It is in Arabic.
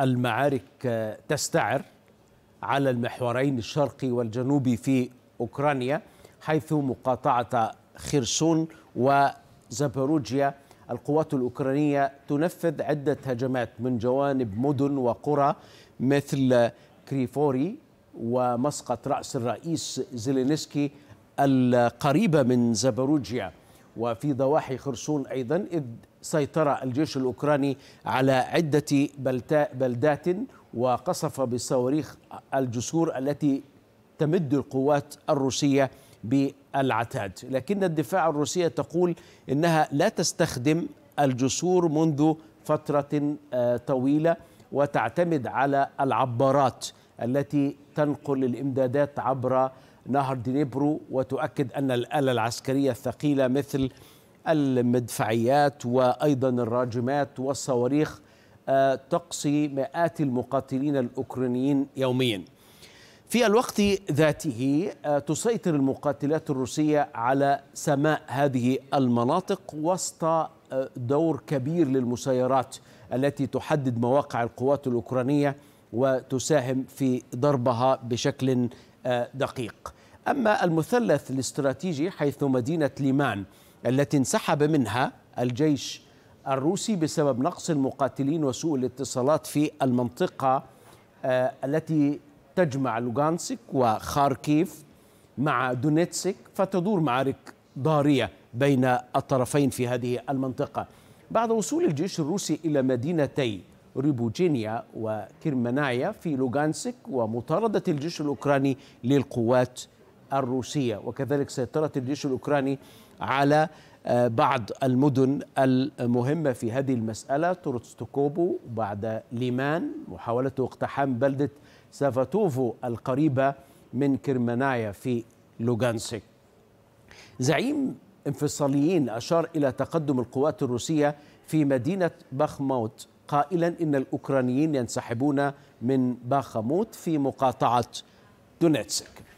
المعارك تستعر على المحورين الشرقي والجنوبي في أوكرانيا حيث مقاطعة خرسون وزاباروجيا القوات الأوكرانية تنفذ عدة هجمات من جوانب مدن وقرى مثل كريفوري ومسقط رأس الرئيس زيلينسكي القريبة من زاباروجيا وفي ضواحي خرسون أيضا إذ سيطر الجيش الأوكراني على عدة بلدات وقصف بصواريخ الجسور التي تمد القوات الروسية بالعتاد لكن الدفاع الروسية تقول إنها لا تستخدم الجسور منذ فترة آه، طويلة وتعتمد على العبارات التي تنقل الإمدادات عبر نهر دنيبرو وتؤكد أن الآلة العسكرية الثقيلة مثل المدفعيات وأيضا الراجمات والصواريخ آه، تقصي مئات المقاتلين الأوكرانيين يوميا في الوقت ذاته آه، تسيطر المقاتلات الروسية على سماء هذه المناطق وسط آه، دور كبير للمسيرات التي تحدد مواقع القوات الأوكرانية وتساهم في ضربها بشكل دقيق أما المثلث الاستراتيجي حيث مدينة ليمان التي انسحب منها الجيش الروسي بسبب نقص المقاتلين وسوء الاتصالات في المنطقة آه، التي تجمع لوغانسك وخاركيف مع دونيتسك فتدور معارك ضارية بين الطرفين في هذه المنطقة بعد وصول الجيش الروسي إلى مدينتي ريبوجينيا وكيرمانايا في لوغانسك ومطاردة الجيش الأوكراني للقوات الروسية وكذلك سيطرة الجيش الأوكراني على آه، بعض المدن المهمة في هذه المسألة تروتستوكوبو بعد ليمان محاولة اقتحام بلدة سافاتوفو القريبة من كيرمانايا في لوغانسك زعيم انفصاليين أشار إلى تقدم القوات الروسية في مدينة بخموت قائلا إن الأوكرانيين ينسحبون من باخموت في مقاطعة دونيتسك